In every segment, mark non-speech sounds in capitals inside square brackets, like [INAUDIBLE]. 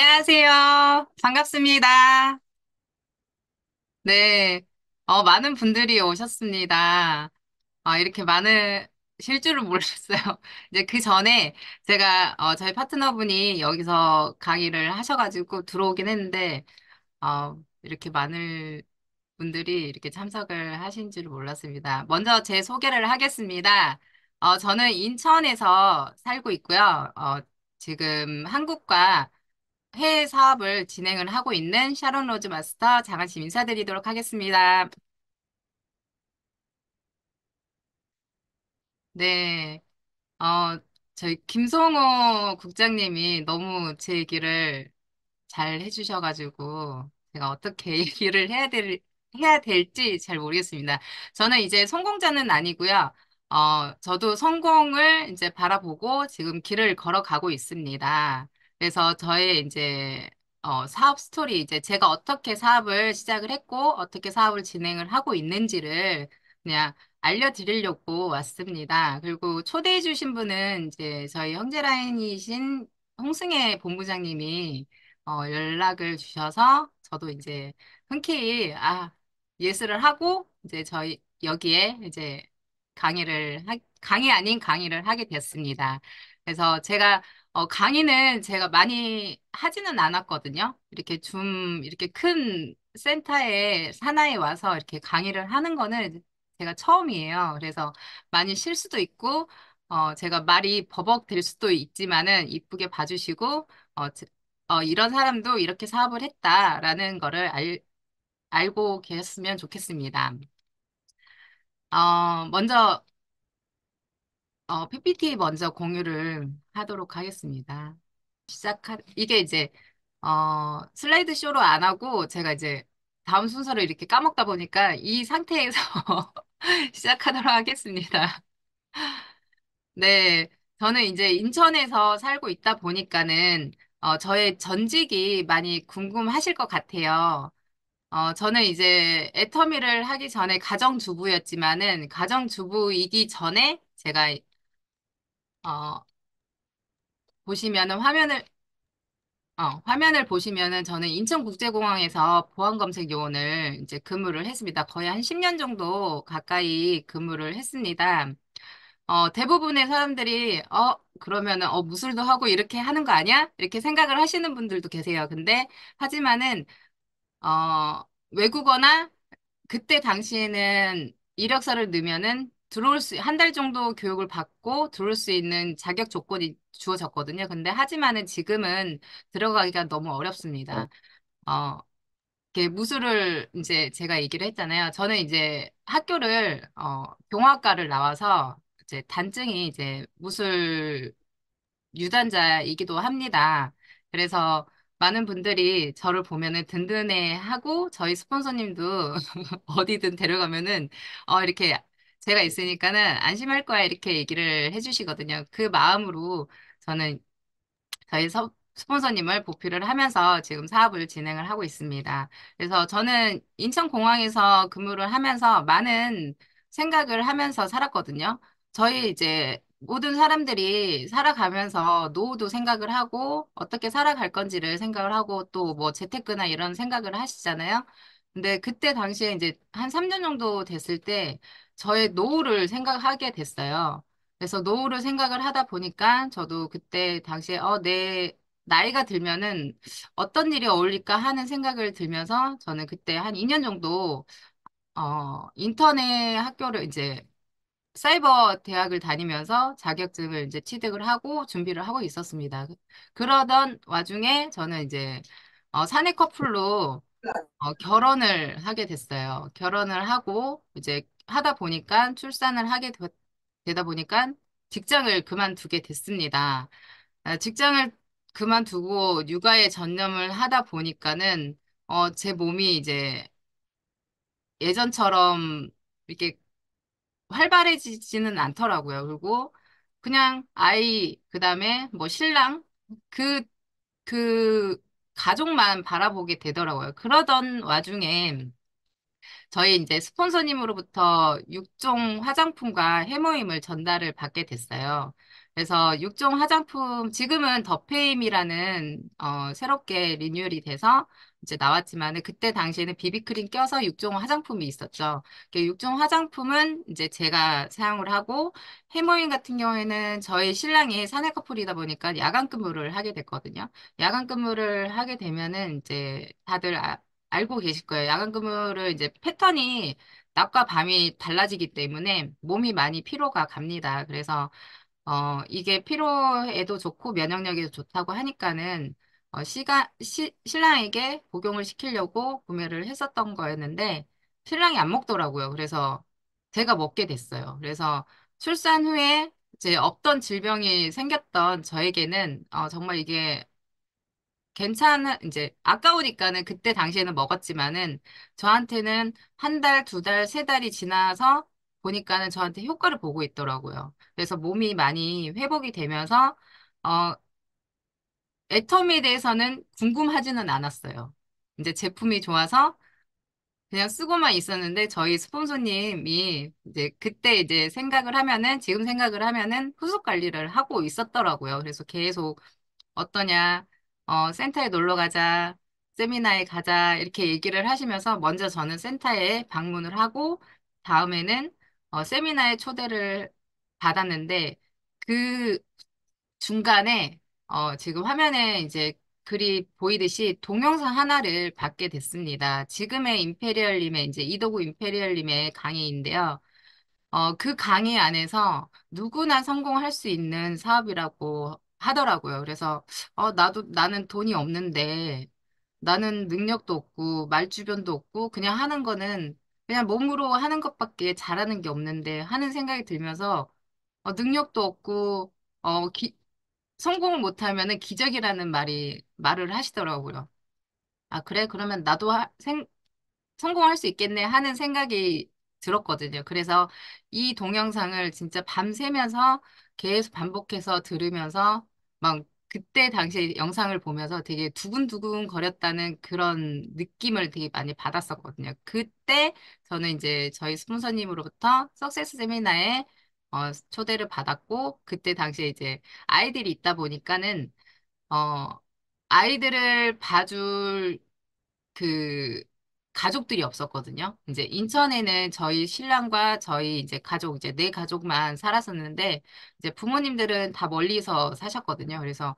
안녕하세요. 반갑습니다. 네. 어, 많은 분들이 오셨습니다. 어, 이렇게 많으실 줄은 몰랐어요. [LAUGHS] 이제 그 전에 제가 어, 저희 파트너분이 여기서 강의를 하셔가지고 들어오긴 했는데 어, 이렇게 많은 분들이 이렇게 참석을 하신 줄 몰랐습니다. 먼저 제 소개를 하겠습니다. 어, 저는 인천에서 살고 있고요. 어, 지금 한국과 해외 사업을 진행을 하고 있는 샤론 로즈 마스터 장한씨 인사드리도록 하겠습니다. 네. 어, 저희 김성호 국장님이 너무 제 얘기를 잘 해주셔가지고 제가 어떻게 [LAUGHS] 얘기를 해야 될, 해야 될지 잘 모르겠습니다. 저는 이제 성공자는 아니고요. 어, 저도 성공을 이제 바라보고 지금 길을 걸어가고 있습니다. 그래서 저의 이제 어, 사업 스토리, 이제 제가 어떻게 사업을 시작을 했고, 어떻게 사업을 진행을 하고 있는지를 그냥 알려드리려고 왔습니다. 그리고 초대해주신 분은 이제 저희 형제라인이신 홍승혜 본부장님이 어, 연락을 주셔서 저도 이제 흔쾌히, 아, 예스를 하고, 이제 저희 여기에 이제 강의를, 하, 강의 아닌 강의를 하게 됐습니다. 그래서 제가 어, 강의는 제가 많이 하지는 않았거든요. 이렇게 좀, 이렇게 큰 센터에, 하나에 와서 이렇게 강의를 하는 거는 제가 처음이에요. 그래서 많이 쉴 수도 있고, 어, 제가 말이 버벅 될 수도 있지만은 이쁘게 봐주시고, 어, 제- 어, 이런 사람도 이렇게 사업을 했다라는 거를 알, 알고 계셨으면 좋겠습니다. 어, 먼저 어, PPT 먼저 공유를 하도록 하겠습니다. 시작한 이게 이제 어, 슬라이드 쇼로 안 하고 제가 이제 다음 순서를 이렇게 까먹다 보니까 이 상태에서 [LAUGHS] 시작하도록 하겠습니다. 네, 저는 이제 인천에서 살고 있다 보니까는 어, 저의 전직이 많이 궁금하실 것 같아요. 어, 저는 이제 애터미를 하기 전에 가정주부였지만은 가정주부이기 전에 제가 어, 보시면은 화면을 어, 화면을 보시면은 저는 인천국제공항에서 보안검색 요원을 이제 근무를 했습니다. 거의 한 10년 정도 가까이 근무를 했습니다. 어, 대부분의 사람들이, 어, 그러면은, 어, 무술도 하고 이렇게 하는 거 아니야? 이렇게 생각을 하시는 분들도 계세요. 근데, 하지만은, 어, 외국어나 그때 당시에는 이력서를 넣으면은 들어올 수, 한 달 정도 교육을 받고 들어올 수 있는 자격 조건이 주어졌거든요. 근데 하지만은 지금은 들어가기가 너무 어렵습니다. 네. 어, 이렇게 무술을 이제 제가 얘기를 했잖아요. 저는 이제 학교를, 어, 경화학과를 나와서 이제 단증이 이제 무술 유단자이기도 합니다. 그래서 많은 분들이 저를 보면은 든든해 하고 저희 스폰서님도 [LAUGHS] 어디든 데려가면은 어 이렇게 제가 있으니까는 안심할 거야 이렇게 얘기를 해주시거든요. 그 마음으로 저는 저희 서, 스폰서님을 보필을 하면서 지금 사업을 진행을 하고 있습니다. 그래서 저는 인천공항에서 근무를 하면서 많은 생각을 하면서 살았거든요. 저희 이제 모든 사람들이 살아가면서 노후도 생각을 하고 어떻게 살아갈 건지를 생각을 하고 또 뭐 재테크나 이런 생각을 하시잖아요. 근데 그때 당시에 이제 한 3년 정도 됐을 때 저의 노후를 생각하게 됐어요. 그래서 노후를 생각을 하다 보니까 저도 그때 당시에 어, 내 나이가 들면은 어떤 일이 어울릴까 하는 생각을 들면서 저는 그때 한 2년 정도 어, 인터넷 학교를 이제 사이버 대학을 다니면서 자격증을 이제 취득을 하고 준비를 하고 있었습니다. 그러던 와중에 저는 이제 어, 사내 커플로 어, 결혼을 하게 됐어요. 결혼을 하고 이제 하다 보니까 출산을 하게 되, 되다 보니까 직장을 그만두게 됐습니다. 아, 직장을 그만두고 육아에 전념을 하다 보니까는 어, 제 몸이 이제 예전처럼 이렇게 활발해지지는 않더라고요. 그리고 그냥 아이, 그다음에 뭐 신랑 그그 그 가족만 바라보게 되더라고요. 그러던 와중에 저희 이제 스폰서님으로부터 6종 화장품과 해모임을 전달을 받게 됐어요. 그래서 6종 화장품, 지금은 더페임이라는 어, 새롭게 리뉴얼이 돼서 이제 나왔지만 그때 당시에는 비비크림 껴서 6종 화장품이 있었죠. 그 그러니까 6종 화장품은 이제 제가 사용을 하고 해모임 같은 경우에는 저희 신랑이 사내 커플이다 보니까 야간 근무를 하게 됐거든요. 야간 근무를 하게 되면은 이제 다들 아, 알고 계실 거예요. 야간 근무를 이제 패턴이 낮과 밤이 달라지기 때문에 몸이 많이 피로가 갑니다. 그래서 어, 이게 피로에도 좋고 면역력에도 좋다고 하니까는 어, 시가, 시, 신랑에게 복용을 시키려고 구매를 했었던 거였는데 신랑이 안 먹더라고요. 그래서 제가 먹게 됐어요. 그래서 출산 후에 이제 없던 질병이 생겼던 저에게는 어, 정말 이게 괜찮은 이제 아까우니까는 그때 당시에는 먹었지만은 저한테는 한 달, 두 달, 세 달이 지나서 보니까는 저한테 효과를 보고 있더라고요. 그래서 몸이 많이 회복이 되면서 어애터미에 대해서는 궁금하지는 않았어요. 이제 제품이 좋아서 그냥 쓰고만 있었는데 저희 스폰서님이 이제 그때 이제 생각을 하면은 지금 생각을 하면은 후속 관리를 하고 있었더라고요. 그래서 계속 어떠냐 어, 센터에 놀러 가자, 세미나에 가자, 이렇게 얘기를 하시면서 먼저 저는 센터에 방문을 하고, 다음에는 어, 세미나에 초대를 받았는데, 그 중간에 어, 지금 화면에 이제 글이 보이듯이 동영상 하나를 받게 됐습니다. 지금의 임페리얼님의 이제 이도구 임페리얼님의 강의인데요. 어, 그 강의 안에서 누구나 성공할 수 있는 사업이라고 하더라고요. 그래서 어 나도 나는 돈이 없는데 나는 능력도 없고 말주변도 없고 그냥 하는 거는 그냥 몸으로 하는 것밖에 잘하는 게 없는데 하는 생각이 들면서 어, 능력도 없고 어 기, 성공을 못하면은 기적이라는 말이 말을 하시더라고요. 아 그래 그러면 나도 하, 생, 성공할 수 있겠네 하는 생각이 들었거든요. 그래서 이 동영상을 진짜 밤새면서 계속 반복해서 들으면서 막 그때 당시 영상을 보면서 되게 두근두근 거렸다는 그런 느낌을 되게 많이 받았었거든요. 그때 저는 이제 저희 스폰서님으로부터 석세스 세미나에 어, 초대를 받았고 그때 당시에 이제 아이들이 있다 보니까는 어, 아이들을 봐줄 그 가족들이 없었거든요. 이제 인천에는 저희 신랑과 저희 이제 가족, 이제 네 가족만 살았었는데, 이제 부모님들은 다 멀리서 사셨거든요. 그래서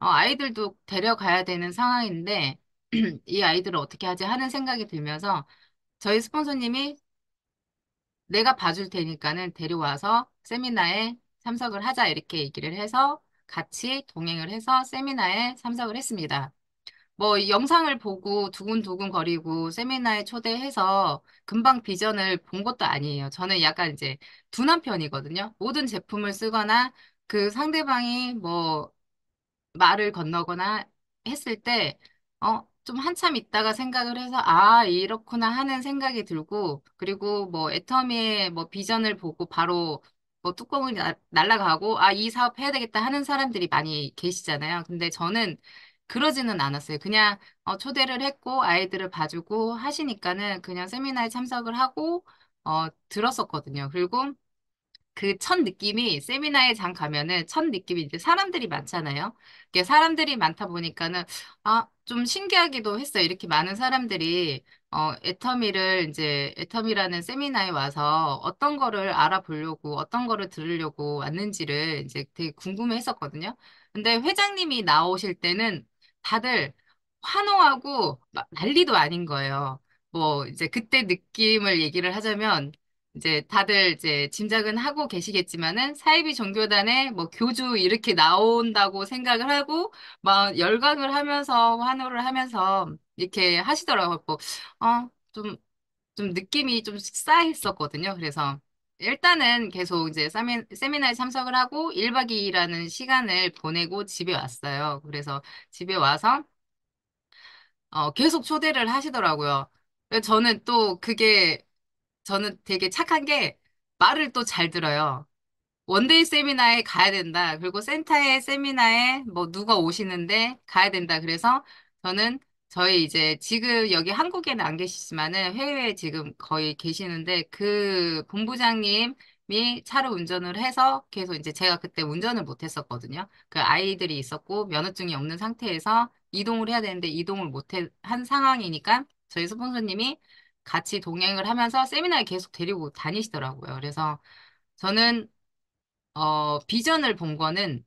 어, 아이들도 데려가야 되는 상황인데, [CLEARS THROAT] 이 아이들을 어떻게 하지 하는 생각이 들면서 저희 스폰서님이 내가 봐줄 테니까는 데려와서 세미나에 참석을 하자 이렇게 얘기를 해서 같이 동행을 해서 세미나에 참석을 했습니다. 뭐 영상을 보고 두근두근 거리고 세미나에 초대해서 금방 비전을 본 것도 아니에요. 저는 약간 이제 둔한 편이거든요. 모든 제품을 쓰거나 그 상대방이 뭐 말을 건너거나 했을 때, 어, 좀 한참 있다가 생각을 해서, 아, 이렇구나 하는 생각이 들고, 그리고 뭐 애터미의 뭐 비전을 보고 바로 뭐 뚜껑을 날라가고, 아, 이 사업 해야 되겠다 하는 사람들이 많이 계시잖아요. 근데 저는 그러지는 않았어요. 그냥 어, 초대를 했고 아이들을 봐주고 하시니까는 그냥 세미나에 참석을 하고 어, 들었었거든요. 그리고 그 첫 느낌이 세미나에 장 가면은 첫 느낌이 이제 사람들이 많잖아요. 이게 사람들이 많다 보니까는 아, 좀 신기하기도 했어요. 이렇게 많은 사람들이 어, 애터미를 이제 애터미라는 세미나에 와서 어떤 거를 알아보려고 어떤 거를 들으려고 왔는지를 이제 되게 궁금해 했었거든요. 근데 회장님이 나오실 때는 다들 환호하고 난리도 아닌 거예요. 뭐 이제 그때 느낌을 얘기를 하자면 이제 다들 이제 짐작은 하고 계시겠지만은 사이비 종교단에 뭐 교주 이렇게 나온다고 생각을 하고 막 열광을 하면서 환호를 하면서 이렇게 하시더라고요. 어, 좀, 좀 느낌이 좀 싸했었거든요. 그래서 일단은 계속 이제 세미, 나에 참석을 하고 1박 2일이라는 시간을 보내고 집에 왔어요. 그래서 집에 와서 어, 계속 초대를 하시더라고요. 근 저는 또 그게, 저는 되게 착한 게 말을 또 잘 들어요. 원데이 세미나에 가야 된다. 그리고 센터의 세미나에 뭐 누가 오시는데 가야 된다. 그래서 저는 저희 이제 지금 여기 한국에는 안 계시지만은 해외에 지금 거의 계시는데 그 본부장님이 차를 운전을 해서 계속 이제 제가 그때 운전을 못 했었거든요. 그 아이들이 있었고 면허증이 없는 상태에서 이동을 해야 되는데 이동을 못 한 상황이니까 저희 스폰서님이 같이 동행을 하면서 세미나에 계속 데리고 다니시더라고요. 그래서 저는 어 비전을 본 거는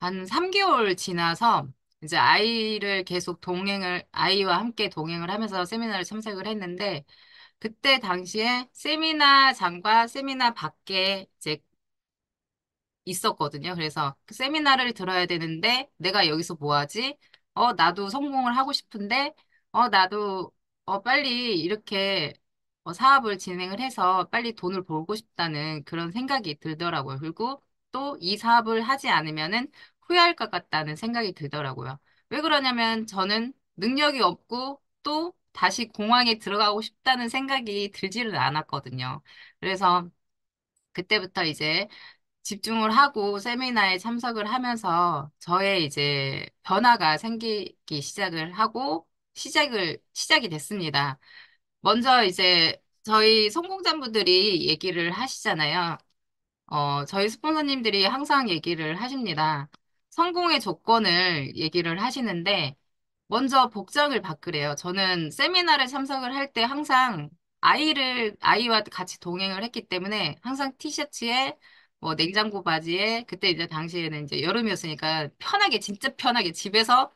한 3개월 지나서 이제 아이를 계속 동행을, 아이와 함께 동행을 하면서 세미나를 참석을 했는데, 그때 당시에 세미나장과 세미나 밖에 이제 있었거든요. 그래서 그 세미나를 들어야 되는데, 내가 여기서 뭐 하지? 어, 나도 성공을 하고 싶은데, 어, 나도, 어, 빨리 이렇게 어, 사업을 진행을 해서 빨리 돈을 벌고 싶다는 그런 생각이 들더라고요. 그리고 또 이 사업을 하지 않으면은 후회할 것 같다는 생각이 들더라고요. 왜 그러냐면 저는 능력이 없고 또 다시 공항에 들어가고 싶다는 생각이 들지를 않았거든요. 그래서 그때부터 이제 집중을 하고 세미나에 참석을 하면서 저의 이제 변화가 생기기 시작을 하고 시작을 시작이 됐습니다. 먼저 이제 저희 성공자분들이 얘기를 하시잖아요. 어, 저희 스폰서님들이 항상 얘기를 하십니다. 성공의 조건을 얘기를 하시는데 먼저 복장을 바꾸래요. 저는 세미나를 참석을 할 때 항상 아이를 아이와 같이 동행을 했기 때문에 항상 티셔츠에 뭐 냉장고 바지에 그때 이제 당시에는 이제 여름이었으니까 편하게 진짜 편하게 집에서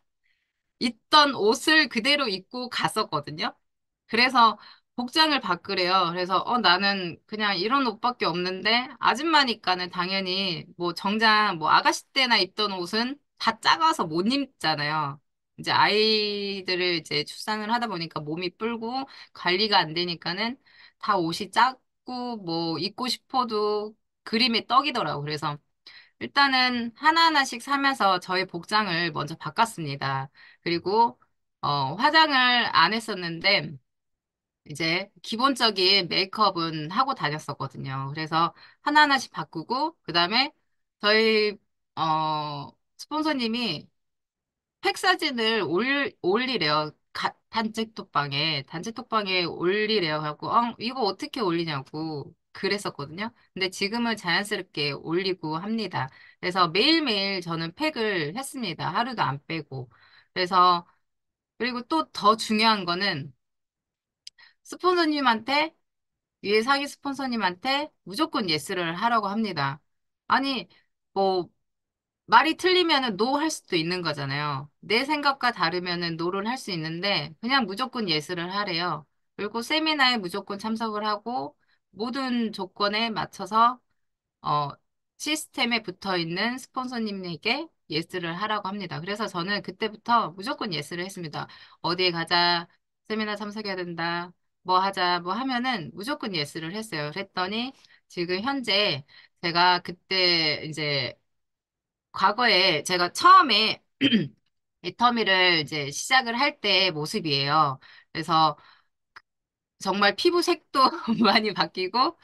있던 옷을 그대로 입고 갔었거든요. 그래서 복장을 바꾸래요. 그래서 어 나는 그냥 이런 옷밖에 없는데 아줌마니까는 당연히 뭐 정장 뭐 아가씨 때나 입던 옷은 다 작아서 못 입잖아요. 이제 아이들을 이제 출산을 하다 보니까 몸이 뿔고 관리가 안 되니까는 다 옷이 작고 뭐 입고 싶어도 그림이 떡이더라고. 그래서 일단은 하나하나씩 사면서 저의 복장을 먼저 바꿨습니다. 그리고 어 화장을 안 했었는데 이제 기본적인 메이크업은 하고 다녔었거든요. 그래서 하나하나씩 바꾸고, 그 다음에 저희, 어, 스폰서님이 팩 사진을 올, 올리래요. 가, 단체톡방에, 단체톡방에 올리래요. 하고, 어, 이거 어떻게 올리냐고 그랬었거든요. 근데 지금은 자연스럽게 올리고 합니다. 그래서 매일매일 저는 팩을 했습니다. 하루도 안 빼고. 그래서, 그리고 또 더 중요한 거는, 스폰서님한테 예 사기 스폰서님한테 무조건 예스를 하라고 합니다. 아니 뭐 말이 틀리면은 노 할 수도 있는 거잖아요. 내 생각과 다르면은 노를 할 수 있는데 그냥 무조건 예스를 하래요. 그리고 세미나에 무조건 참석을 하고 모든 조건에 맞춰서 어 시스템에 붙어 있는 스폰서님에게 예스를 하라고 합니다. 그래서 저는 그때부터 무조건 예스를 했습니다. 어디에 가자, 세미나 참석해야 된다. 뭐 하자 뭐 하면은 무조건 예스를 했어요. 그랬더니 지금 현재 제가 그때 이제 과거에 제가 처음에 애터미를 [CLEARS THROAT] 이제 시작을 할때의 모습이에요. 그래서 정말 피부색도 [LAUGHS] 많이 바뀌고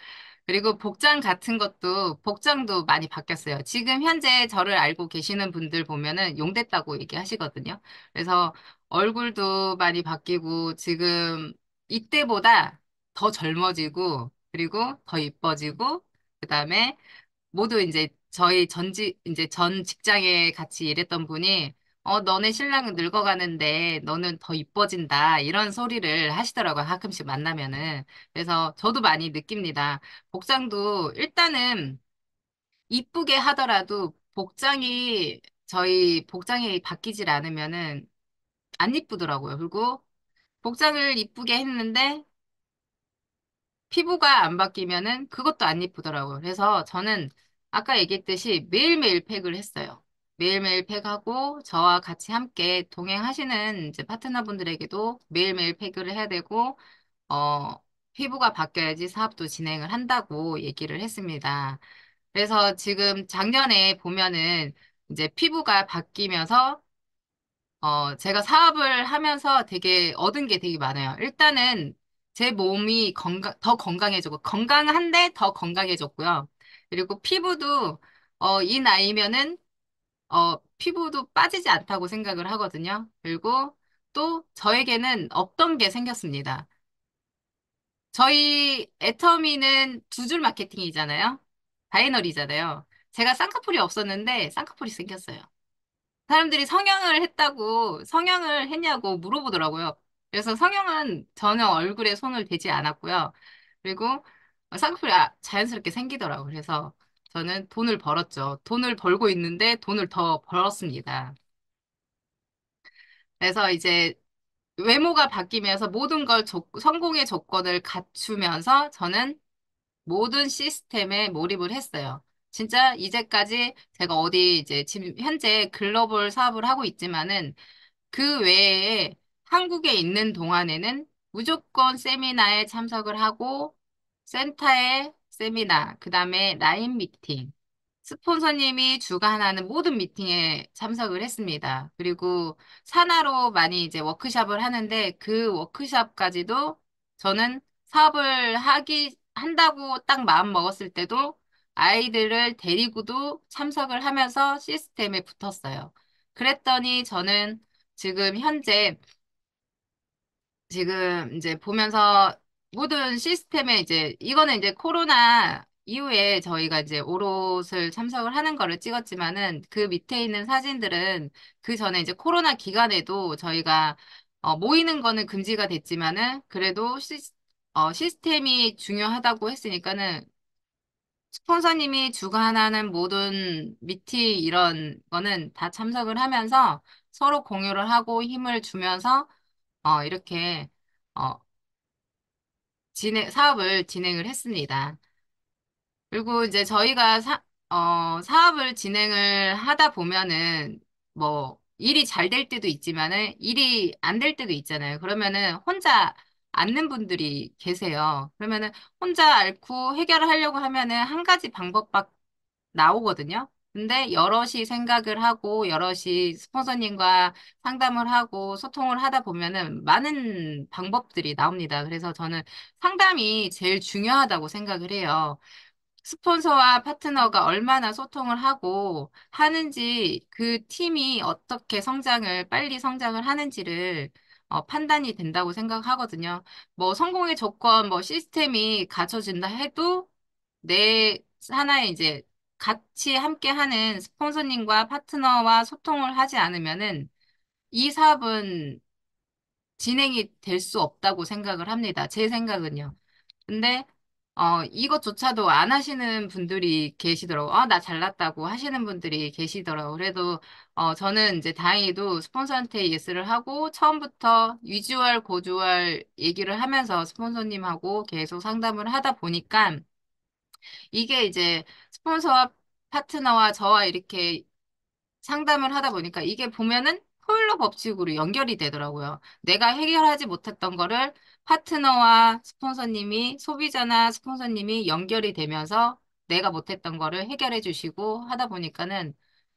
그리고 복장 같은 것도 복장도 많이 바뀌었어요. 지금 현재 저를 알고 계시는 분들 보면은 용됐다고 얘기하시거든요. 그래서 얼굴도 많이 바뀌고 지금 이때보다 더 젊어지고 그리고 더 이뻐지고 그다음에 모두 이제 저희 전직 이제 전 직장에 같이 일했던 분이 어 너네 신랑은 늙어가는데 너는 더 이뻐진다 이런 소리를 하시더라고요 가끔씩 만나면은 그래서 저도 많이 느낍니다 복장도 일단은 이쁘게 하더라도 복장이 저희 복장이 바뀌질 않으면은 안 이쁘더라고요. 그리고 복장을 이쁘게 했는데 피부가 안 바뀌면은 그것도 안 이쁘더라고요. 그래서 저는 아까 얘기했듯이 매일매일 팩을 했어요. 매일매일 팩하고 저와 같이 함께 동행하시는 이제 파트너분들에게도 매일매일 팩을 해야 되고 어 피부가 바뀌어야지 사업도 진행을 한다고 얘기를 했습니다. 그래서 지금 작년에 보면은 이제 피부가 바뀌면서 어, 제가 사업을 하면서 되게 얻은 게 되게 많아요. 일단은 제 몸이 건강, 더 건강해졌고, 건강한데 더 건강해졌고요. 그리고 피부도, 어, 이 나이면은, 어, 피부도 빠지지 않다고 생각을 하거든요. 그리고 또 저에게는 없던 게 생겼습니다. 저희 애터미는 두 줄 마케팅이잖아요. 바이너리잖아요. 제가 쌍꺼풀이 없었는데 쌍꺼풀이 생겼어요. 사람들이 성형을 했다고, 성형을 했냐고 물어보더라고요. 그래서 성형은 전혀 얼굴에 손을 대지 않았고요. 그리고 쌍꺼풀이 아, 자연스럽게 생기더라고요. 그래서 저는 돈을 벌었죠. 돈을 벌고 있는데 돈을 더 벌었습니다. 그래서 이제 외모가 바뀌면서 모든 걸 조- 성공의 조건을 갖추면서 저는 모든 시스템에 몰입을 했어요. 진짜 이제까지 제가 어디 이제 지금 현재 글로벌 사업을 하고 있지만은 그 외에 한국에 있는 동안에는 무조건 세미나에 참석을 하고 센터에 세미나, 그다음에 라인 미팅, 스폰서님이 주관하는 모든 미팅에 참석을 했습니다. 그리고 산하로 많이 이제 워크샵을 하는데 그 워크샵까지도 저는 사업을 하기 한다고 딱 마음 먹었을 때도 아이들을 데리고도 참석을 하면서 시스템에 붙었어요. 그랬더니 저는 지금 현재 지금 이제 보면서 모든 시스템에 이제 이거는 이제 코로나 이후에 저희가 이제 오롯을 참석을 하는 거를 찍었지만은 그 밑에 있는 사진들은 그 전에 이제 코로나 기간에도 저희가 어, 모이는 거는 금지가 됐지만은 그래도 시, 어, 시스템이 중요하다고 했으니까는 스폰서님이 주관하는 모든 미팅 이런 거는 다 참석을 하면서 서로 공유를 하고 힘을 주면서 어, 이렇게 어, 진행, 사업을 진행을 했습니다. 그리고 이제 저희가 사, 어, 사업을 진행을 하다 보면은 뭐 일이 잘 될 때도 있지만은 일이 안 될 때도 있잖아요. 그러면은 혼자 않는 분들이 계세요. 그러면은 혼자 앓고 해결을 하려고 하면은 한 가지 방법밖에 나오거든요. 근데 여럿이 생각을 하고 여럿이 스폰서님과 상담을 하고 소통을 하다 보면은 많은 방법들이 나옵니다. 그래서 저는 상담이 제일 중요하다고 생각을 해요. 스폰서와 파트너가 얼마나 소통을 하고 하는지 그 팀이 어떻게 성장을 빨리 성장을 하는지를 어, 판단이 된다고 생각하거든요. 뭐 성공의 조건, 뭐 시스템이 갖춰진다 해도 내 하나의 이제 같이 함께 하는 스폰서님과 파트너와 소통을 하지 않으면은 이 사업은 진행이 될 수 없다고 생각을 합니다. 제 생각은요. 근데 어, 이것조차도 안 하시는 분들이 계시더라고 아, 나 잘났다고 하시는 분들이 계시더라고 그래도, 어, 저는 이제 다행히도 스폰서한테 예스를 하고, 처음부터 위주얼, 고주얼 얘기를 하면서 스폰서님하고 계속 상담을 하다 보니까, 이게 이제 스폰서와 파트너와 저와 이렇게 상담을 하다 보니까, 이게 보면은 포일러 법칙으로 연결이 되더라고요. 내가 해결하지 못했던 거를 파트너와 스폰서님이, 소비자나 스폰서님이 연결이 되면서 내가 못했던 거를 해결해 주시고 하다 보니까는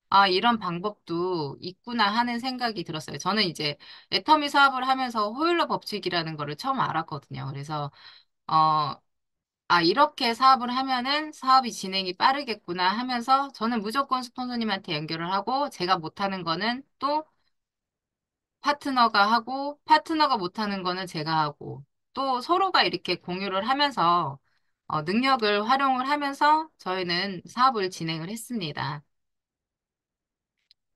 아, 이런 방법도 있구나 하는 생각이 들었어요. 저는 이제 애터미 사업을 하면서 호일러 법칙이라는 거를 처음 알았거든요. 그래서, 어, 아, 이렇게 사업을 하면은 사업이 진행이 빠르겠구나 하면서 저는 무조건 스폰서님한테 연결을 하고 제가 못하는 거는 또 파트너가 하고 파트너가 못하는 거는 제가 하고 또 서로가 이렇게 공유를 하면서 어, 능력을 활용을 하면서 저희는 사업을 진행을 했습니다.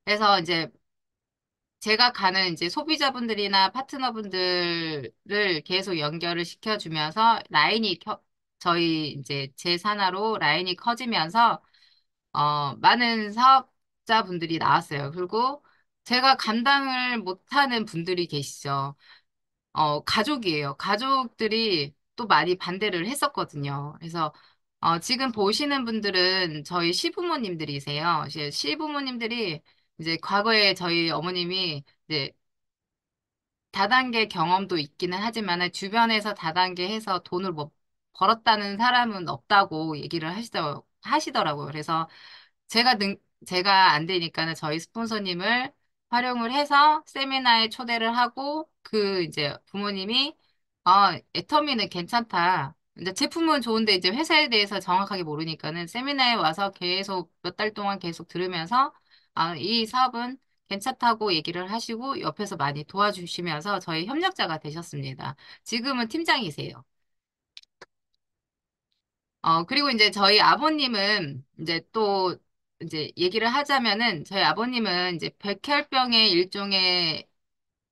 그래서 이제 제가 가는 이제 소비자분들이나 파트너분들을 계속 연결을 시켜주면서 라인이 켜, 저희 이제 제 산하로 라인이 커지면서 어, 많은 사업자분들이 나왔어요. 그리고 제가 감당을 못하는 분들이 계시죠. 어, 가족이에요. 가족들이 또 많이 반대를 했었거든요. 그래서 어, 지금 보시는 분들은 저희 시부모님들이세요. 시부모님들이 이제 과거에 저희 어머님이 이제 다단계 경험도 있기는 하지만 주변에서 다단계 해서 돈을 뭐 벌었다는 사람은 없다고 얘기를 하시더, 하시더라고요. 그래서 제가 능, 제가 안 되니까는 저희 스폰서님을 활용을 해서 세미나에 초대를 하고 그 이제 부모님이 아, 애터미는 괜찮다. 이제 제품은 좋은데 이제 회사에 대해서 정확하게 모르니까는 세미나에 와서 계속 몇 달 동안 계속 들으면서 아, 이 사업은 괜찮다고 얘기를 하시고 옆에서 많이 도와주시면서 저희 협력자가 되셨습니다. 지금은 팀장이세요. 어, 그리고 이제 저희 아버님은 이제 또 이제 얘기를 하자면은 저희 아버님은 이제 백혈병의 일종의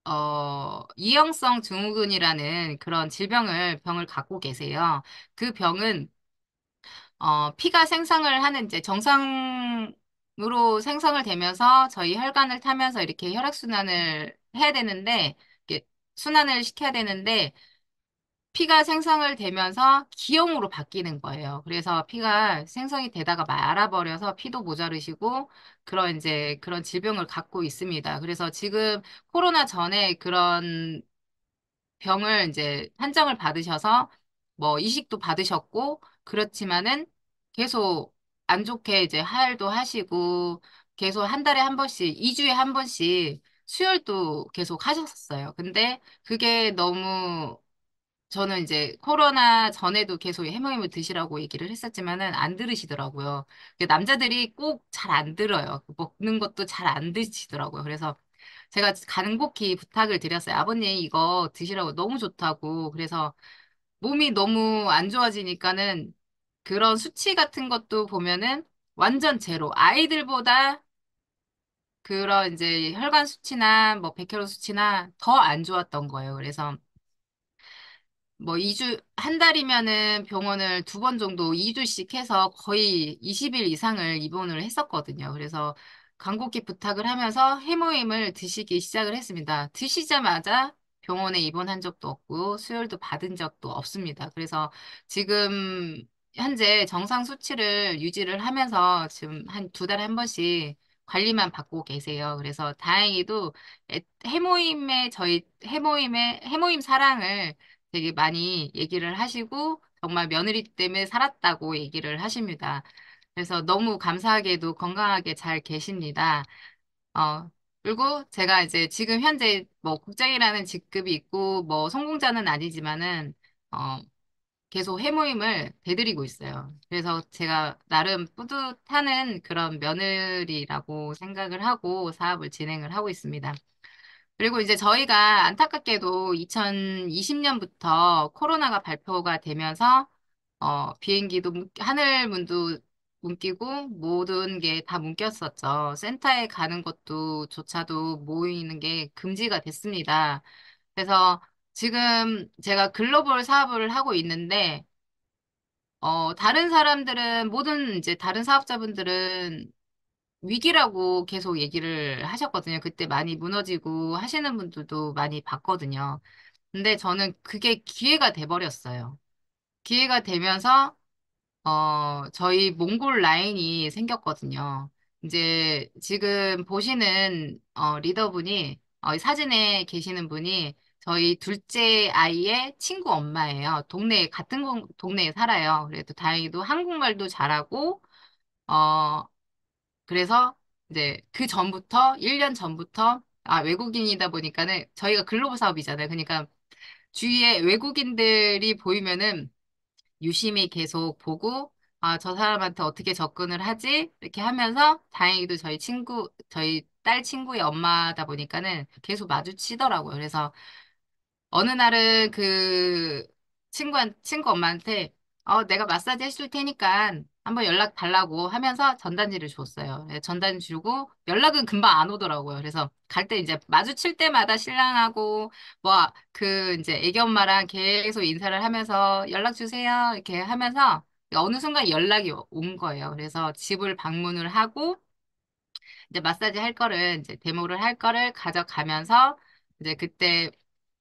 어, 이형성 증후군이라는 그런 질병을 병을 갖고 계세요. 그 병은 어, 피가 생성을 하는 이제 정상으로 생성을 되면서 저희 혈관을 타면서 이렇게 혈액순환을 해야 되는데, 이렇게 순환을 시켜야 되는데, 피가 생성을 되면서 기형으로 바뀌는 거예요. 그래서 피가 생성이 되다가 말아버려서 피도 모자르시고 그런 이제 그런 질병을 갖고 있습니다. 그래서 지금 코로나 전에 그런 병을 이제 판정을 받으셔서 뭐 이식도 받으셨고 그렇지만은 계속 안 좋게 이제 하혈도 하시고 계속 한 달에 한 번씩, 2주에 한 번씩 수혈도 계속 하셨었어요. 근데 그게 너무 저는 이제 코로나 전에도 계속 해물해물 드시라고 얘기를 했었지만은 안 들으시더라고요. 그 남자들이 꼭 잘 안 들어요. 그 먹는 것도 잘 안 드시더라고요. 그래서 제가 간곡히 부탁을 드렸어요. 아버님 이거 드시라고 너무 좋다고. 그래서 몸이 너무 안 좋아지니까는 그런 수치 같은 것도 보면은 완전 제로. 아이들보다 그런 이제 혈관 수치나 뭐 백혈구 수치나 더 안 좋았던 거예요. 그래서 뭐 2주, 한 달이면은 병원을 두 번 정도 2주씩 해서 거의 20일 이상을 입원을 했었거든요. 그래서 간곡히 부탁을 하면서 해모임을 드시기 시작을 했습니다. 드시자마자 병원에 입원한 적도 없고 수혈도 받은 적도 없습니다. 그래서 지금 현재 정상 수치를 유지를 하면서 지금 한 두 달에 한 번씩 관리만 받고 계세요. 그래서 다행히도 해모임에 저희 해모임에 해모임 사랑을 되게 많이 얘기를 하시고 정말 며느리 때문에 살았다고 얘기를 하십니다. 그래서 너무 감사하게도 건강하게 잘 계십니다. 어, 그리고 제가 이제 지금 현재 뭐 국장이라는 직급이 있고 뭐 성공자는 아니지만은 어, 계속 해모임을 대드리고 있어요. 그래서 제가 나름 뿌듯하는 그런 며느리라고 생각을 하고 사업을 진행을 하고 있습니다. 그리고 이제 저희가 안타깝게도 2020년부터 코로나가 발표가 되면서 어, 비행기도 하늘 문도 뭉키고 모든 게 다 뭉꼈었죠. 센터에 가는 것도 조차도 모이는 게 금지가 됐습니다. 그래서 지금 제가 글로벌 사업을 하고 있는데 어, 다른 사람들은, 모든 이제 다른 사업자분들은 위기라고 계속 얘기를 하셨거든요. 그때 많이 무너지고 하시는 분들도 많이 봤거든요. 근데 저는 그게 기회가 돼버렸어요. 기회가 되면서 어, 저희 몽골 라인이 생겼거든요. 이제 지금 보시는 어, 리더분이 어, 사진에 계시는 분이 저희 둘째 아이의 친구 엄마예요. 동네 에 같은 공- 동네에 살아요. 그래도 다행히도 한국말도 잘하고 어, 그래서 이제 그 전부터, 1년 전부터, 아, 외국인이다 보니까는 저희가 글로벌 사업이잖아요. 그러니까 주위에 외국인들이 보이면은 유심히 계속 보고, 아, 저 사람한테 어떻게 접근을 하지? 이렇게 하면서 다행히도 저희 친구, 저희 딸 친구의 엄마다 보니까는 계속 마주치더라고요. 그래서 어느 날은 그 친구, 한 친구 엄마한테 어, 내가 마사지 해줄 테니까 한번 연락 달라고 하면서 전단지를 줬어요. 예, 전단지 주고 연락은 금방 안 오더라고요. 그래서 갈 때 이제 마주칠 때마다 신랑하고 뭐 그 이제 애기 엄마랑 계속 인사를 하면서 연락 주세요. 이렇게 하면서 어느 순간 연락이 온 거예요. 그래서 집을 방문을 하고 이제 마사지 할 거를 이제 데모를 할 거를 가져가면서 이제 그때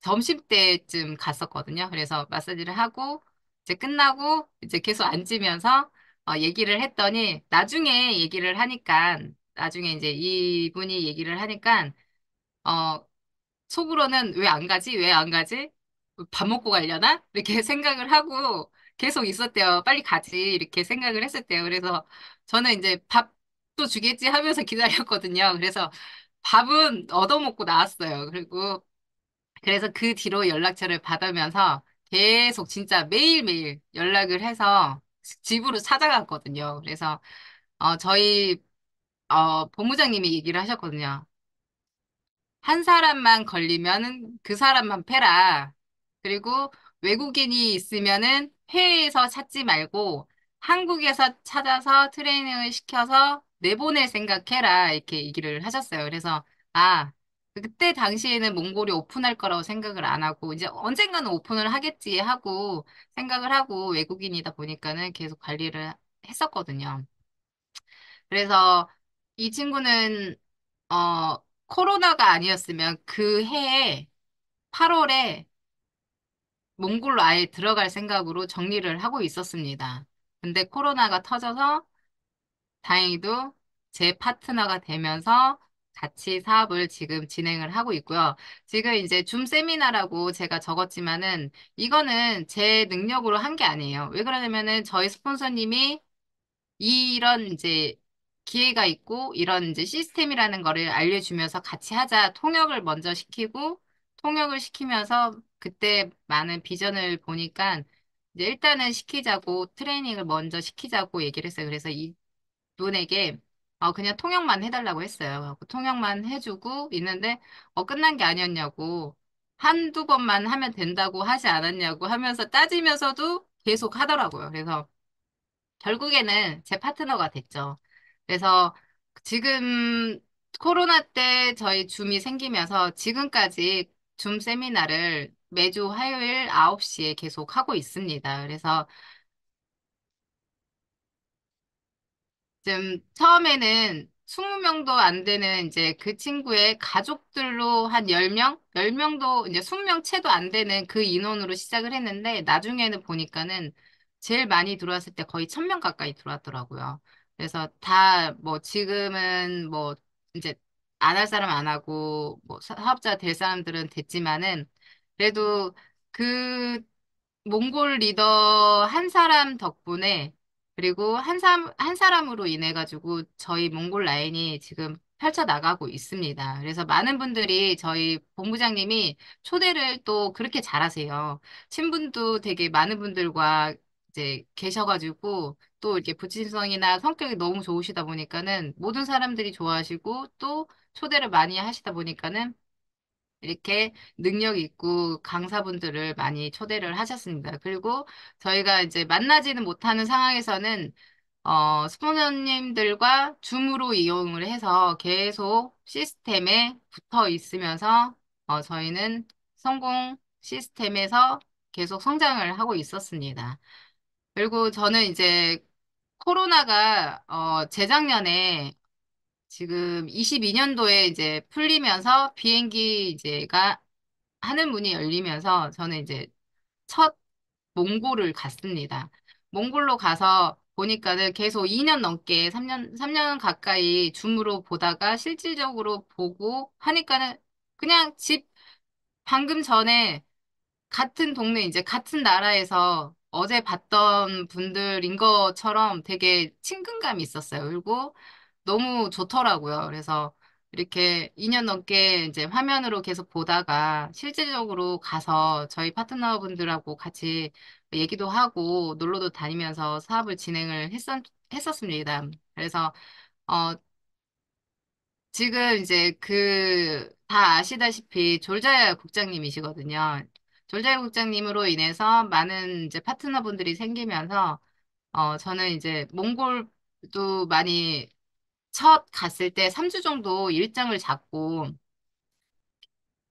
점심 때쯤 갔었거든요. 그래서 마사지를 하고 이제 끝나고 이제 계속 앉으면서 어, 얘기를 했더니 나중에 얘기를 하니까 나중에 이제 이분이 얘기를 하니까 어 속으로는 왜 안 가지? 왜 안 가지? 밥 먹고 가려나? 이렇게 [LAUGHS] 생각을 하고 계속 있었대요. 빨리 가지. 이렇게 생각을 했었대요. 그래서 저는 이제 밥도 주겠지 하면서 [LAUGHS] 기다렸거든요. 그래서 밥은 얻어먹고 나왔어요. 그리고 그래서 그 뒤로 연락처를 받으면서 계속 진짜 매일매일 연락을 해서 집으로 찾아갔거든요. 그래서 어, 저희 어, 본부장님이 얘기를 하셨거든요. 한 사람만 걸리면은 그 사람만 패라. 그리고 외국인이 있으면은 해외에서 찾지 말고 한국에서 찾아서 트레이닝을 시켜서 내보낼 생각해라. 이렇게 얘기를 하셨어요. 그래서 아, 그때 당시에는 몽골이 오픈할 거라고 생각을 안 하고 이제 언젠가는 오픈을 하겠지 하고 생각을 하고 외국인이다 보니까는 계속 관리를 했었거든요. 그래서 이 친구는 어 코로나가 아니었으면 그 해에 8월에 몽골로 아예 들어갈 생각으로 정리를 하고 있었습니다. 근데 코로나가 터져서 다행히도 제 파트너가 되면서 같이 사업을 지금 진행을 하고 있고요. 지금 이제 줌 세미나라고 제가 적었지만은 이거는 제 능력으로 한 게 아니에요. 왜 그러냐면은 저희 스폰서님이 이런 이제 기회가 있고 이런 이제 시스템이라는 거를 알려주면서 같이 하자 통역을 먼저 시키고 통역을 시키면서 그때 많은 비전을 보니까 이제 일단은 시키자고 트레이닝을 먼저 시키자고 얘기를 했어요. 그래서 이분에게 어, 그냥 통역만 해달라고 했어요. 그 통역만 해주고 있는데, 어, 끝난 게 아니었냐고, 한두 번만 하면 된다고 하지 않았냐고 하면서 따지면서도 계속 하더라고요. 그래서 결국에는 제 파트너가 됐죠. 그래서 지금 코로나 때 저희 줌이 생기면서 지금까지 줌 세미나를 매주 화요일 9시에 계속 하고 있습니다. 그래서 지금 처음에는 20명도 안 되는 이제 그 친구의 가족들로 한 10명? 10명도 이제 20명 채도 안 되는 그 인원으로 시작을 했는데 나중에는 보니까는 제일 많이 들어왔을 때 거의 1000명 가까이 들어왔더라고요. 그래서 다 뭐 지금은 뭐 이제 안 할 사람 안 하고 뭐 사업자 될 사람들은 됐지만은 그래도 그 몽골 리더 한 사람 덕분에 그리고 한 사람, 한 사람으로 인해 가지고 저희 몽골 라인이 지금 펼쳐나가고 있습니다. 그래서 많은 분들이 저희 본부장님이 초대를 또 그렇게 잘하세요. 친분도 되게 많은 분들과 이제 계셔가지고 또 이렇게 부친성이나 성격이 너무 좋으시다 보니까는 모든 사람들이 좋아하시고 또 초대를 많이 하시다 보니까는 이렇게 능력 있고 강사분들을 많이 초대를 하셨습니다. 그리고 저희가 이제 만나지는 못하는 상황에서는 어, 스포너님들과 줌으로 이용을 해서 계속 시스템에 붙어 있으면서 어, 저희는 성공 시스템에서 계속 성장을 하고 있었습니다. 그리고 저는 이제 코로나가 어, 재작년에 지금 22년도에 이제 풀리면서 비행기 이제가 하는 문이 열리면서 저는 이제 첫 몽골을 갔습니다. 몽골로 가서 보니까는 계속 2년 넘게 3년, 3년 가까이 줌으로 보다가 실질적으로 보고 하니까는 그냥 집 방금 전에 같은 동네 이제 같은 나라에서 어제 봤던 분들인 것처럼 되게 친근감이 있었어요. 그리고 너무 좋더라고요. 그래서 이렇게 2년 넘게 이제 화면으로 계속 보다가 실질적으로 가서 저희 파트너분들하고 같이 얘기도 하고 놀러도 다니면서 사업을 진행을 했었, 했었습니다. 그래서 어, 지금 이제 그, 다 아시다시피 졸자야 국장님이시거든요. 졸자야 국장님으로 인해서 많은 이제 파트너분들이 생기면서, 어, 저는 이제 몽골도 많이 첫 갔을 때 3주 정도 일정을 잡고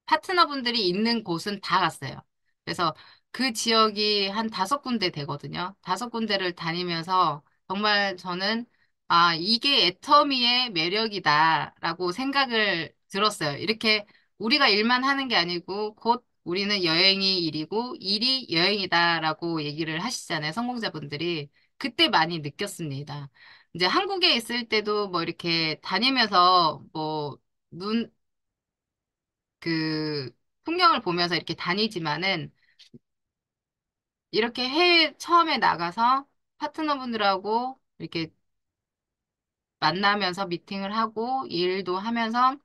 파트너분들이 있는 곳은 다 갔어요. 그래서 그 지역이 한 다섯 군데 되거든요. 다섯 군데를 다니면서 정말 저는 아, 이게 애터미의 매력이다라고 생각을 들었어요. 이렇게 우리가 일만 하는 게 아니고 곧 우리는 여행이 일이고 일이 여행이다라고 얘기를 하시잖아요. 성공자분들이. 그때 많이 느꼈습니다. 이제 한국에 있을 때도 뭐 이렇게 다니면서 뭐 눈, 그 풍경을 보면서 이렇게 다니지만은 이렇게 해외 처음에 나가서 파트너분들하고 이렇게 만나면서 미팅을 하고 일도 하면서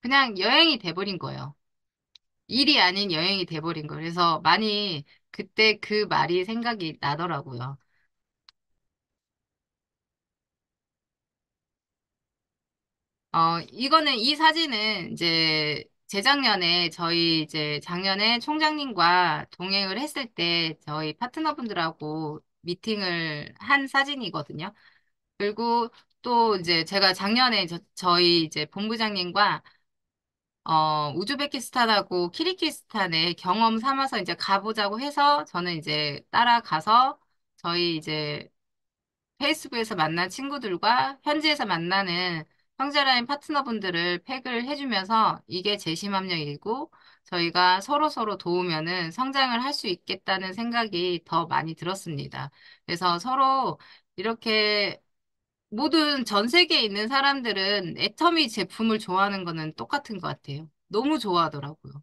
그냥 여행이 돼버린 거예요. 일이 아닌 여행이 돼버린 거예요. 그래서 많이 그때 그 말이 생각이 나더라고요. 어, 이거는 이 사진은 이제 재작년에 저희 이제 작년에 총장님과 동행을 했을 때 저희 파트너분들하고 미팅을 한 사진이거든요. 그리고 또 이제 제가 작년에 저, 저희 이제 본부장님과 어, 우즈베키스탄하고 키르기스탄의 경험 삼아서 이제 가보자고 해서 저는 이제 따라가서 저희 이제 페이스북에서 만난 친구들과 현지에서 만나는 황제라인 파트너분들을 팩을 해주면서 이게 제심합력이고 저희가 서로서로 도우면은 성장을 할 수 있겠다는 생각이 더 많이 들었습니다. 그래서 서로 이렇게 모든 전 세계에 있는 사람들은 애터미 제품을 좋아하는 거는 똑같은 것 같아요. 너무 좋아하더라고요.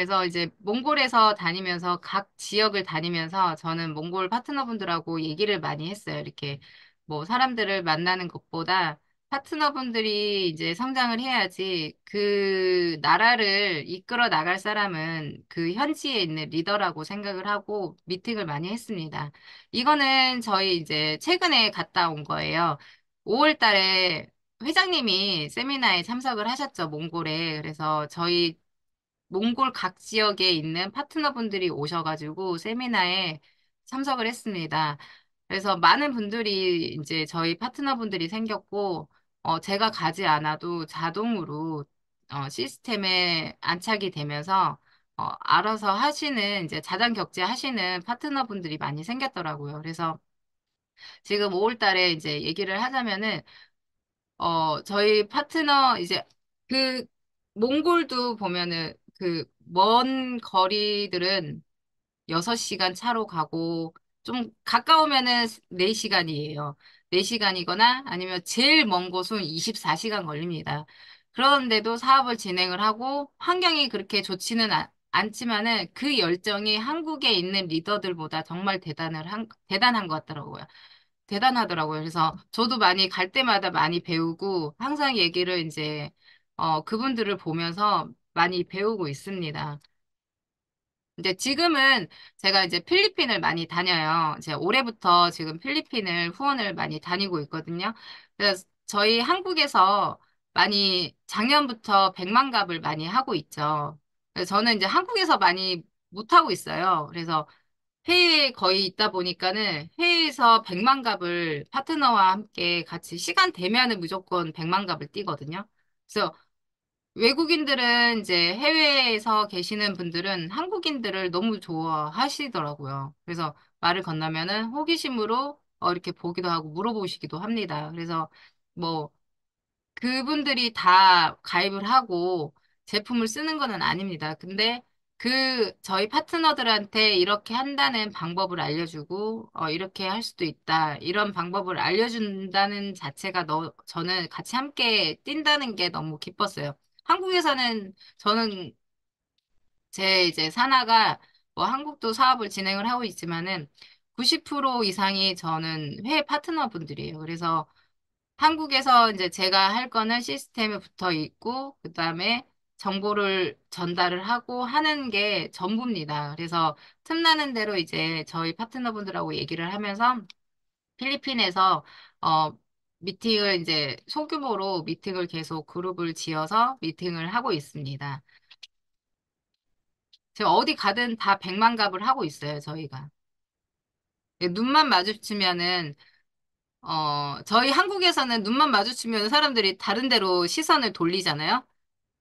그래서 이제 몽골에서 다니면서 각 지역을 다니면서 저는 몽골 파트너분들하고 얘기를 많이 했어요. 이렇게 뭐 사람들을 만나는 것보다 파트너분들이 이제 성장을 해야지 그 나라를 이끌어 나갈 사람은 그 현지에 있는 리더라고 생각을 하고 미팅을 많이 했습니다. 이거는 저희 이제 최근에 갔다 온 거예요. 5월 달에 회장님이 세미나에 참석을 하셨죠, 몽골에. 그래서 저희 몽골 각 지역에 있는 파트너분들이 오셔가지고 세미나에 참석을 했습니다. 그래서 많은 분들이 이제 저희 파트너분들이 생겼고, 어, 제가 가지 않아도 자동으로 어, 시스템에 안착이 되면서 어, 알아서 하시는 이제 자장 격제 하시는 파트너분들이 많이 생겼더라고요. 그래서 지금 5월 달에 이제 얘기를 하자면은 어, 저희 파트너 이제 그 몽골도 보면은 그먼 거리들은 6시간 차로 가고 좀 가까우면은 4시간이에요. 4시간이거나 아니면 제일 먼 곳은 24시간 걸립니다. 그런데도 사업을 진행을 하고 환경이 그렇게 좋지는 않, 않지만은 그 열정이 한국에 있는 리더들보다 정말 대단을 한, 대단한 것 같더라고요. 대단하더라고요. 그래서 저도 많이 갈 때마다 많이 배우고 항상 얘기를 이제 어, 그분들을 보면서 많이 배우고 있습니다. 이제 지금은 제가 이제 필리핀을 많이 다녀요. 이제 올해부터 지금 필리핀을 후원을 많이 다니고 있거든요. 그래서 저희 한국에서 많이 작년부터 1 0 0만갑을 많이 하고 있죠. 그래서 저는 이제 한국에서 많이 못하고 있어요. 그래서 회의에 거의 있다 보니까는 회의에서1 0 0만갑을 파트너와 함께 같이 시간 되면은 무조건 1 0 0만갑을 뛰거든요. 그래서 외국인들은 이제 해외에서 계시는 분들은 한국인들을 너무 좋아하시더라고요. 그래서 말을 건너면은 호기심으로 어, 이렇게 보기도 하고 물어보시기도 합니다. 그래서 뭐 그분들이 다 가입을 하고 제품을 쓰는 거는 아닙니다. 근데 그 저희 파트너들한테 이렇게 한다는 방법을 알려주고 어, 이렇게 할 수도 있다. 이런 방법을 알려준다는 자체가 너, 저는 같이 함께 뛴다는 게 너무 기뻤어요. 한국에서는 저는 제 이제 산하가 뭐 한국도 사업을 진행을 하고 있지만은 90% 이상이 저는 회외 파트너분들이에요. 그래서 한국에서 이제 제가 할 거는 시스템에 붙어 있고 그다음에 정보를 전달을 하고 하는 게 전부입니다. 그래서 틈나는 대로 이제 저희 파트너분들하고 얘기를 하면서 필리핀에서 어 미팅을 이제 소규모로 미팅을 계속 그룹을 지어서 미팅을 하고 있습니다. 제가 어디 가든 다 백만갑을 하고 있어요, 저희가. 예, 눈만 마주치면은 어, 저희 한국에서는 눈만 마주치면 사람들이 다른 데로 시선을 돌리잖아요.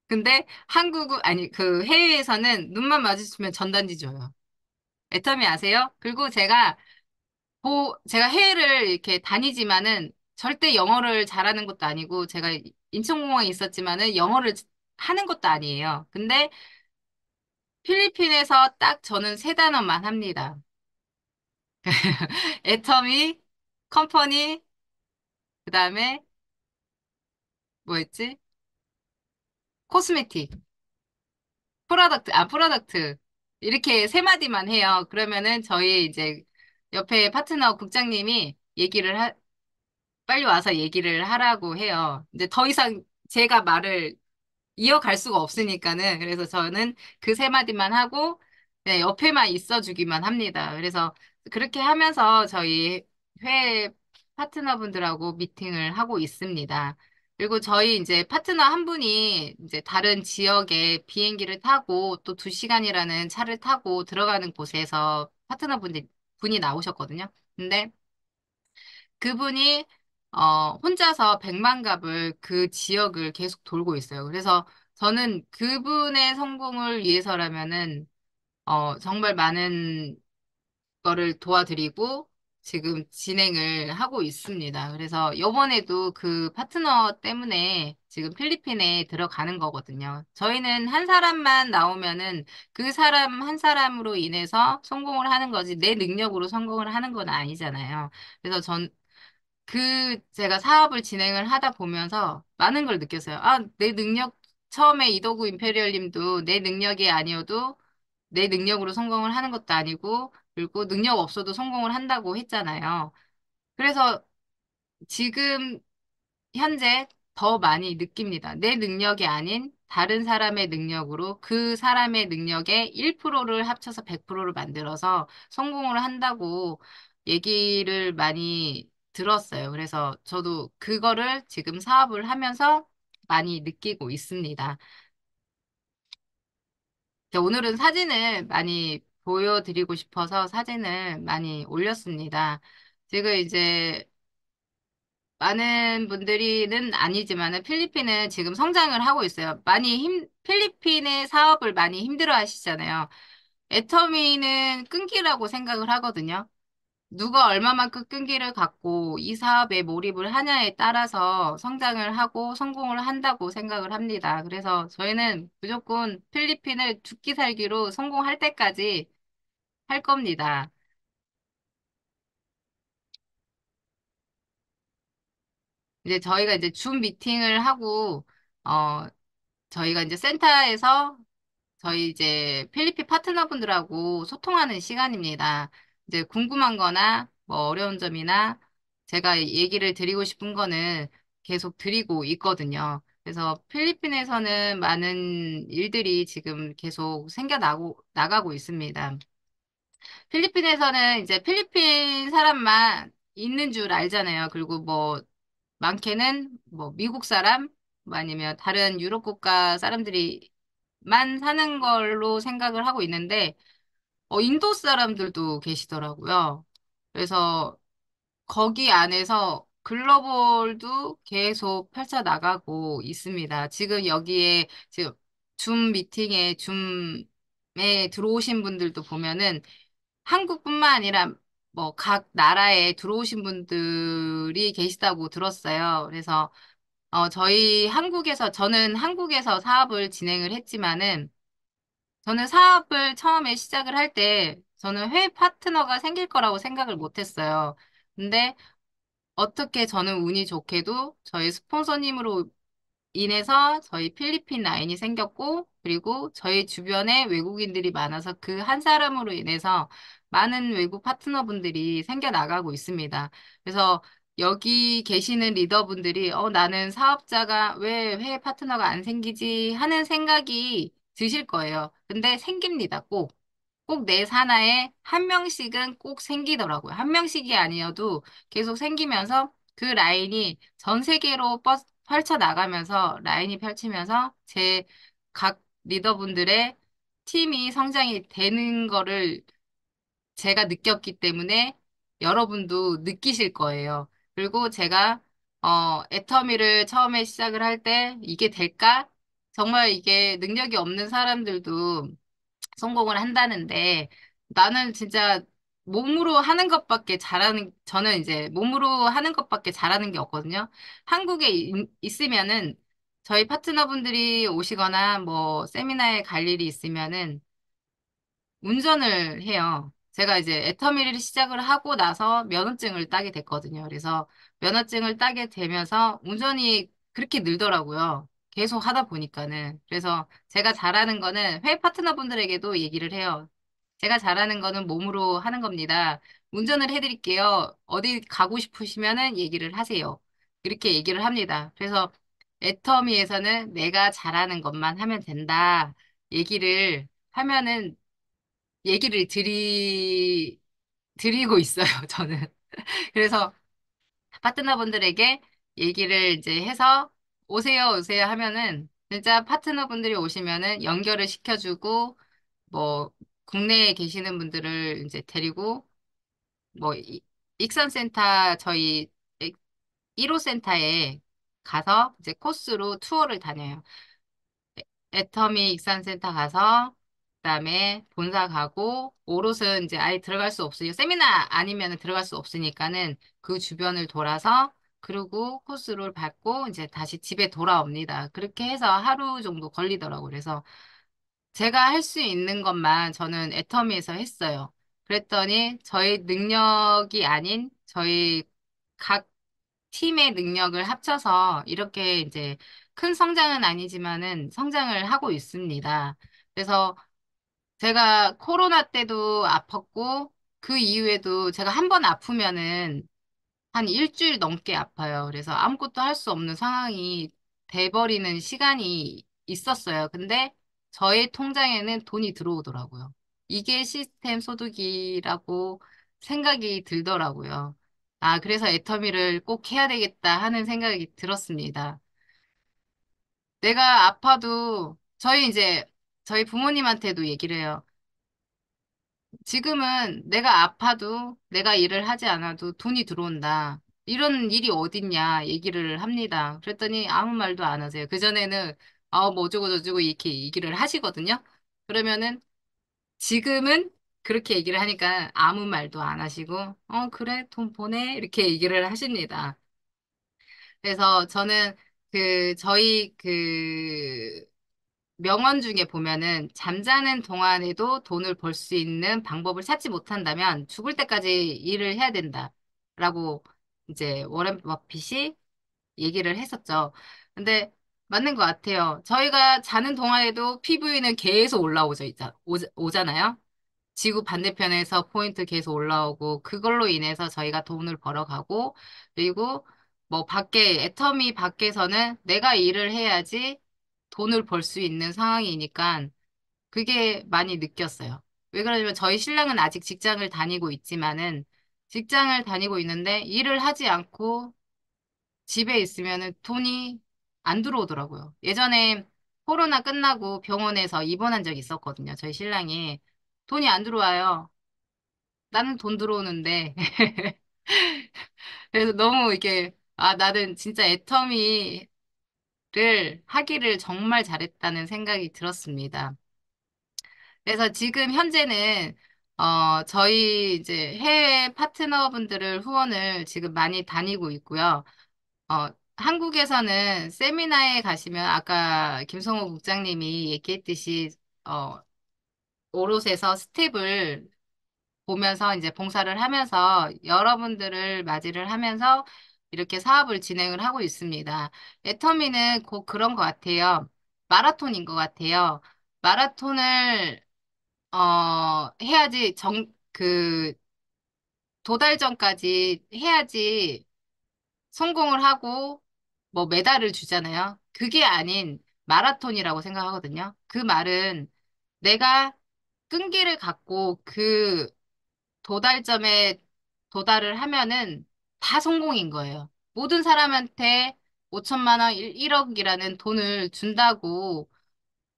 근데 한국은 아니 그 해외에서는 눈만 마주치면 전단지 줘요. 애터미 아세요? 그리고 제가 보 제가 해외를 이렇게 다니지만은 절대 영어를 잘하는 것도 아니고 제가 인천공항에 있었지만은 영어를 하는 것도 아니에요. 근데 필리핀에서 딱 저는 세 단어만 합니다. [LAUGHS] 애터미, 컴퍼니, 그다음에 뭐였지? 코스메틱, 프로덕트, 아 프로덕트 이렇게 세 마디만 해요. 그러면은 저희 이제 옆에 파트너 국장님이 얘기를 하, 빨리 와서 얘기를 하라고 해요. 근데 더 이상 제가 말을 이어갈 수가 없으니까는 그래서 저는 그 세 마디만 하고 네, 옆에만 있어주기만 합니다. 그래서 그렇게 하면서 저희 회 파트너분들하고 미팅을 하고 있습니다. 그리고 저희 이제 파트너 한 분이 이제 다른 지역에 비행기를 타고 또 두 시간이라는 차를 타고 들어가는 곳에서 파트너 분이 나오셨거든요. 근데 그분이 어, 혼자서 백만갑을 그 지역을 계속 돌고 있어요. 그래서 저는 그분의 성공을 위해서라면은, 어, 정말 많은 거를 도와드리고 지금 진행을 하고 있습니다. 그래서 요번에도 그 파트너 때문에 지금 필리핀에 들어가는 거거든요. 저희는 한 사람만 나오면은 그 사람 한 사람으로 인해서 성공을 하는 거지 내 능력으로 성공을 하는 건 아니잖아요. 그래서 전그 제가 사업을 진행을 하다 보면서 많은 걸 느꼈어요. 아, 내 능력, 처음에 이도구 임페리얼님도 내 능력이 아니어도 내 능력으로 성공을 하는 것도 아니고, 그리고 능력 없어도 성공을 한다고 했잖아요. 그래서 지금 현재 더 많이 느낍니다. 내 능력이 아닌 다른 사람의 능력으로 그 사람의 능력의 1%를 합쳐서 100%를 만들어서 성공을 한다고 얘기를 많이 들었어요. 그래서 저도 그거를 지금 사업을 하면서 많이 느끼고 있습니다. 오늘은 사진을 많이 보여드리고 싶어서 사진을 많이 올렸습니다. 지금 이제 많은 분들이는 아니지만 필리핀은 지금 성장을 하고 있어요. 많이 힘, 필리핀의 사업을 많이 힘들어 하시잖아요. 애터미는 끈기라고 생각을 하거든요. 누가 얼마만큼 끈기를 갖고 이 사업에 몰입을 하냐에 따라서 성장을 하고 성공을 한다고 생각을 합니다. 그래서 저희는 무조건 필리핀을 죽기 살기로 성공할 때까지 할 겁니다. 이제 저희가 이제 줌 미팅을 하고 어 저희가 이제 센터에서 저희 이제 필리핀 파트너분들하고 소통하는 시간입니다. 이제 궁금한 거나 뭐 어려운 점이나 제가 얘기를 드리고 싶은 거는 계속 드리고 있거든요. 그래서 필리핀에서는 많은 일들이 지금 계속 생겨나고 나가고 있습니다. 필리핀에서는 이제 필리핀 사람만 있는 줄 알잖아요. 그리고 뭐 많게는 뭐 미국 사람 뭐 아니면 다른 유럽 국가 사람들이만 사는 걸로 생각을 하고 있는데 어, 인도 사람들도 계시더라고요. 그래서 거기 안에서 글로벌도 계속 펼쳐 나가고 있습니다. 지금 여기에 지금 줌 미팅에 줌에 들어오신 분들도 보면은 한국뿐만 아니라 뭐 각 나라에 들어오신 분들이 계시다고 들었어요. 그래서 어 저희 한국에서 저는 한국에서 사업을 진행을 했지만은 저는 사업을 처음에 시작을 할 때 저는 회외 파트너가 생길 거라고 생각을 못 했어요. 근데 어떻게 저는 운이 좋게도 저희 스폰서님으로 인해서 저희 필리핀 라인이 생겼고, 그리고 저희 주변에 외국인들이 많아서 그 한 사람으로 인해서 많은 외국 파트너분들이 생겨나가고 있습니다. 그래서 여기 계시는 리더분들이, 어, 나는 사업자가 왜 회의 파트너가 안 생기지 하는 생각이 드실 거예요. 근데 생깁니다. 꼭. 꼭 내 사나에 한 명씩은 꼭 생기더라고요. 한 명씩이 아니어도 계속 생기면서 그 라인이 전 세계로 뻗- 펼쳐나가면서 라인이 펼치면서 제 각 리더분들의 팀이 성장이 되는 거를 제가 느꼈기 때문에 여러분도 느끼실 거예요. 그리고 제가 어, 애터미를 처음에 시작을 할 때 이게 될까? 정말 이게 능력이 없는 사람들도 성공을 한다는데 나는 진짜 몸으로 하는 것밖에 잘하는 저는 이제 몸으로 하는 것밖에 잘하는 게 없거든요. 한국에 이- 있으면은 저희 파트너분들이 오시거나 뭐 세미나에 갈 일이 있으면은 운전을 해요. 제가 이제 애터미를 시작을 하고 나서 면허증을 따게 됐거든요. 그래서 면허증을 따게 되면서 운전이 그렇게 늘더라고요. 계속 하다 보니까는. 그래서 제가 잘하는 거는 회의 파트너분들에게도 얘기를 해요. 제가 잘하는 거는 몸으로 하는 겁니다. 운전을 해드릴게요. 어디 가고 싶으시면은 얘기를 하세요. 이렇게 얘기를 합니다. 그래서 애터미에서는 내가 잘하는 것만 하면 된다. 얘기를 하면은 얘기를 드리, 드리고 있어요, [LAUGHS] 저는. 그래서 파트너분들에게 얘기를 이제 해서 오세요, 오세요 하면은 진짜 파트너분들이 오시면은 연결을 시켜주고 뭐 국내에 계시는 분들을 이제 데리고 뭐 이- 익선센터 저희 1호 센터에 가서 이제 코스로 투어를 다녀요. 애터미 익산센터 가서 그다음에 본사 가고 오롯은 이제 아예 들어갈 수 없으니까 세미나 아니면 들어갈 수 없으니까는 그 주변을 돌아서 그리고 코스를밟고 이제 다시 집에 돌아옵니다. 그렇게 해서 하루 정도 걸리더라고요. 그래서 제가 할 수 있는 것만 저는 애터미에서 했어요. 그랬더니 저희 능력이 아닌 저희 각 팀의 능력을 합쳐서 이렇게 이제 큰 성장은 아니지만은 성장을 하고 있습니다. 그래서 제가 코로나 때도 아팠고 그 이후에도 제가 한 번 아프면은 한 일주일 넘게 아파요. 그래서 아무것도 할 수 없는 상황이 돼버리는 시간이 있었어요. 근데 저의 통장에는 돈이 들어오더라고요. 이게 시스템 소득이라고 생각이 들더라고요. 아, 그래서 애터미를 꼭 해야 되겠다 하는 생각이 들었습니다. 내가 아파도 저희 이제 저희 부모님한테도 얘기를 해요. 지금은 내가 아파도 내가 일을 하지 않아도 돈이 들어온다. 이런 일이 어딨냐 얘기를 합니다. 그랬더니 아무 말도 안 하세요. 그전에는 아, 뭐 어쩌고 저쩌고 이렇게 얘기를 하시거든요. 그러면은 지금은 그렇게 얘기를 하니까 아무 말도 안 하시고 어, 그래, 돈 보내. 이렇게 얘기를 하십니다. 그래서 저는 그 저희 그 명언 중에 보면은 잠자는 동안에도 돈을 벌 수 있는 방법을 찾지 못한다면 죽을 때까지 일을 해야 된다라고 이제 워렌 버핏이 얘기를 했었죠. 근데 맞는 것 같아요. 저희가 자는 동안에도 PV는 계속 올라오죠, 있자- 오 오잖아요. 지구 반대편에서 포인트 계속 올라오고 그걸로 인해서 저희가 돈을 벌어가고 그리고 뭐 밖에 애터미 밖에서는 내가 일을 해야지 돈을 벌 수 있는 상황이니까 그게 많이 느꼈어요. 왜 그러냐면 저희 신랑은 아직 직장을 다니고 있지만은 직장을 다니고 있는데 일을 하지 않고 집에 있으면은 돈이 안 들어오더라고요. 예전에 코로나 끝나고 병원에서 입원한 적이 있었거든요. 저희 신랑이 돈이 안 들어와요. 나는 돈 들어오는데 [LAUGHS] 그래서 너무 이게 아 나는 진짜 애터미 를 하기를 정말 잘했다는 생각이 들었습니다. 그래서 지금 현재는 어, 저희 이제 해외 파트너분들을 후원을 지금 많이 다니고 있고요. 어, 한국에서는 세미나에 가시면 아까 김성호 국장님이 얘기했듯이 어, 오롯에서 스텝을 보면서 이제 봉사를 하면서 여러분들을 맞이를 하면서 이렇게 사업을 진행을 하고 있습니다. 애터미는 곧 그런 것 같아요. 마라톤인 것 같아요. 마라톤을 어, 해야지 정, 그, 도달 전까지 해야지 성공을 하고 뭐 메달을 주잖아요. 그게 아닌 마라톤이라고 생각하거든요. 그 말은 내가 끈기를 갖고 그 도달점에 도달을 하면은 다 성공인 거예요. 모든 사람한테 5천만 원, 1억이라는 돈을 준다고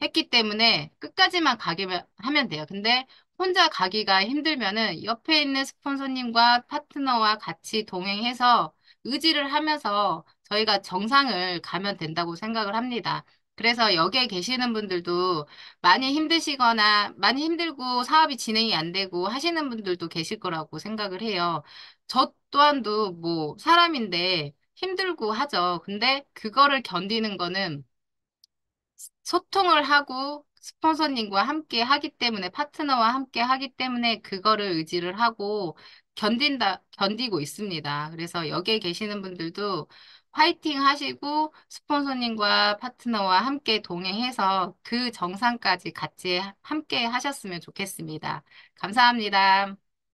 했기 때문에 끝까지만 가기만 하면 돼요. 근데 혼자 가기가 힘들면은 옆에 있는 스폰서님과 파트너와 같이 동행해서 의지를 하면서 저희가 정상을 가면 된다고 생각을 합니다. 그래서 여기에 계시는 분들도 많이 힘드시거나 많이 힘들고 사업이 진행이 안 되고 하시는 분들도 계실 거라고 생각을 해요. 저 또한도 뭐 사람인데 힘들고 하죠. 근데 그거를 견디는 거는 소통을 하고 스폰서님과 함께 하기 때문에 파트너와 함께 하기 때문에 그거를 의지를 하고 견딘다, 견디고 있습니다. 그래서 여기에 계시는 분들도 화이팅 하시고 스폰서님과 파트너와 함께 동행해서 그 정상까지 같이 함께 하셨으면 좋겠습니다. 감사합니다.